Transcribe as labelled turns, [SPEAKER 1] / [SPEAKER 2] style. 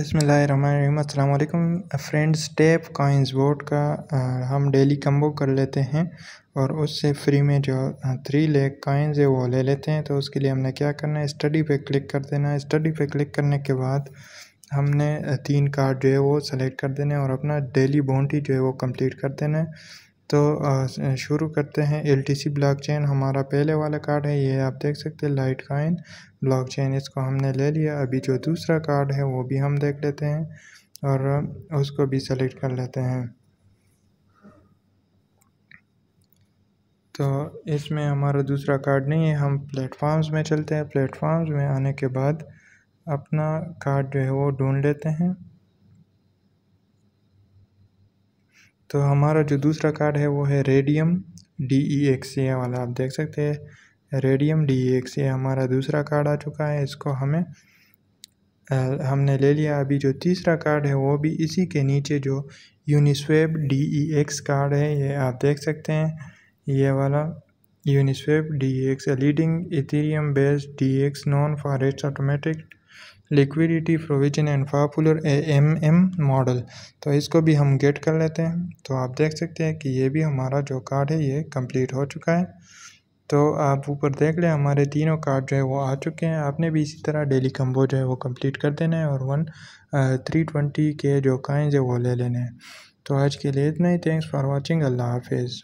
[SPEAKER 1] अल्लाम friends step coins board का आ, हम डेली कम्बो कर लेते हैं और उससे फ्री में जो थ्री लेग कॉइन्स है वो ले लेते हैं तो उसके लिए हमने क्या करना है स्टडी पे क्लिक कर देना है स्टडी पे क्लिक करने के बाद हमने तीन कार्ड जो है वो सेलेक्ट कर देने और अपना डेली बाउंड्री जो है वो कम्प्लीट कर देना है तो शुरू करते हैं L T C blockchain हमारा पहले वाला कार्ड है ये आप देख सकते हैं लाइट काइन ब्लॉक चेन इसको हमने ले लिया अभी जो दूसरा कार्ड है वो भी हम देख लेते हैं और उसको भी सेलेक्ट कर लेते हैं तो इसमें हमारा दूसरा कार्ड नहीं है हम प्लेटफॉर्म्स में चलते हैं प्लेटफॉर्म्स में आने के बाद अपना कार्ड जो है वो ढूंढ लेते हैं तो हमारा जो दूसरा कार्ड है वो है Raydium D E X a वाला आप देख सकते हैं Raydium D E X a हमारा दूसरा कार्ड आ चुका है इसको हमें हमने ले लिया अभी जो तीसरा कार्ड है वो भी इसी के नीचे जो Uniswap D E X card है ये आप देख सकते हैं ये वाला Uniswap D X leading Ethereum based D X known for its automatic liquidity provision and popular A M M model तो इसको भी हम गेट कर लेते हैं तो आप देख सकते हैं कि ये भी हमारा जो कार्ड है ये कंप्लीट हो चुका है तो आप ऊपर देख लें हमारे तीनों कार्ड जो है वो आ चुके हैं आपने भी इसी तरह डेली कम्बो जो है वो कंप्लीट कर देना है और वन थ्री ट्वेंटी के जो काइंस है वो ले लेने हैं तो आज के लिए इतना ही थैंक्स फॉर वॉचिंग अल्लाह हाफिज़